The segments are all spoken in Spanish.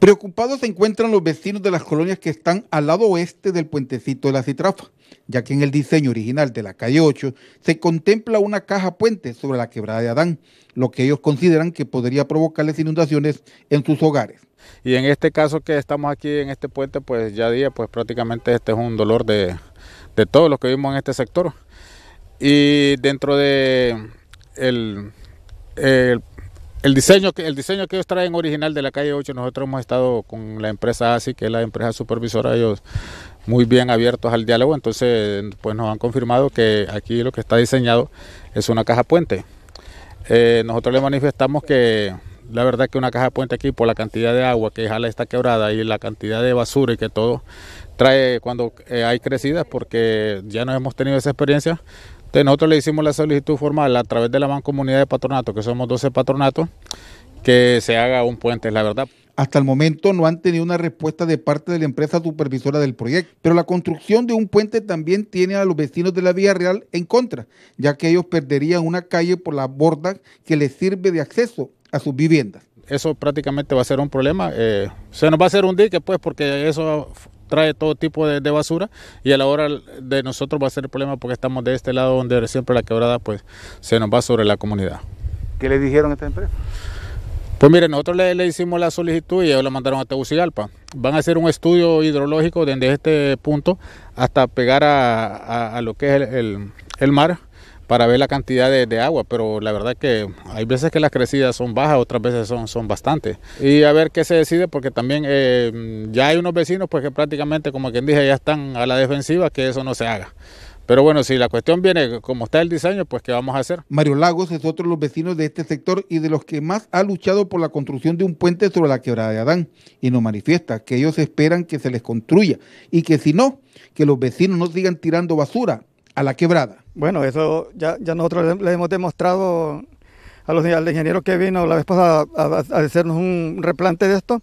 Preocupados se encuentran los vecinos de las colonias que están al lado oeste del puentecito de la Citrafa, ya que en el diseño original de la calle 8 se contempla una caja puente sobre la quebrada de Adán, lo que ellos consideran que podría provocarles inundaciones en sus hogares. Y en este caso que estamos aquí en este puente, pues ya día, pues prácticamente este es un dolor de, de todos los que vivimos en este sector. Y dentro de el, el el diseño, que, el diseño que ellos traen original de la calle 8, nosotros hemos estado con la empresa ASI, que es la empresa supervisora, ellos muy bien abiertos al diálogo, entonces pues nos han confirmado que aquí lo que está diseñado es una caja puente. Eh, nosotros le manifestamos que la verdad que una caja puente aquí por la cantidad de agua que jala está quebrada y la cantidad de basura y que todo trae cuando eh, hay crecidas porque ya no hemos tenido esa experiencia entonces nosotros le hicimos la solicitud formal a través de la mancomunidad de patronato, que somos 12 patronatos, que se haga un puente, es la verdad. Hasta el momento no han tenido una respuesta de parte de la empresa supervisora del proyecto, pero la construcción de un puente también tiene a los vecinos de la Vía Real en contra, ya que ellos perderían una calle por la borda que les sirve de acceso a sus viviendas. Eso prácticamente va a ser un problema. Eh, se nos va a hacer un dique, pues, porque eso trae todo tipo de, basura y a la hora de nosotros va a ser el problema porque estamos de este lado donde siempre la quebrada pues se nos va sobre la comunidad. ¿Qué le dijeron a esta empresa? Pues miren, nosotros le, hicimos la solicitud y ellos la mandaron a Tegucigalpa. Van a hacer un estudio hidrológico desde este punto hasta pegar a, lo que es el, el mar para ver la cantidad de, agua, pero la verdad que hay veces que las crecidas son bajas, otras veces son, son bastantes. Y a ver qué se decide, porque también eh, ya hay unos vecinos pues que prácticamente, como quien dije, ya están a la defensiva, que eso no se haga. Pero bueno, si la cuestión viene como está el diseño, pues ¿qué vamos a hacer? Mario Lagos es otro de los vecinos de este sector y de los que más ha luchado por la construcción de un puente sobre la quebrada de Adán y nos manifiesta que ellos esperan que se les construya y que si no, que los vecinos no sigan tirando basura a la quebrada. Bueno, eso ya, nosotros le hemos demostrado a los al ingeniero que vino la vez pasada a, hacernos un replante de esto.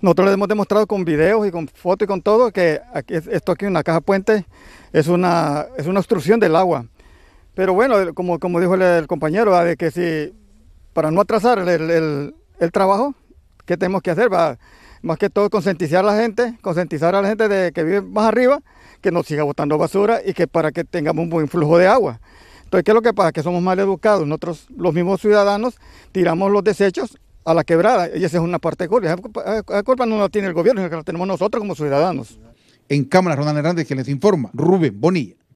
Nosotros le hemos demostrado con videos y con fotos y con todo que aquí, esto aquí, una caja puente, es una, es una obstrucción del agua. Pero bueno, como, como dijo el, compañero, ah, que si para no atrasar el trabajo, ¿Qué tenemos que hacer? va más que todo concientizar a la gente, concientizar a la gente de que vive más arriba, que no siga botando basura y que para que tengamos un buen flujo de agua. Entonces, ¿qué es lo que pasa? Que somos mal educados. Nosotros, los mismos ciudadanos, tiramos los desechos a la quebrada. Y esa es una parte de culpa. La culpa no la tiene el gobierno, sino que la tenemos nosotros como ciudadanos. En Cámara, Ronald Hernández, que les informa, Rubén Bonilla.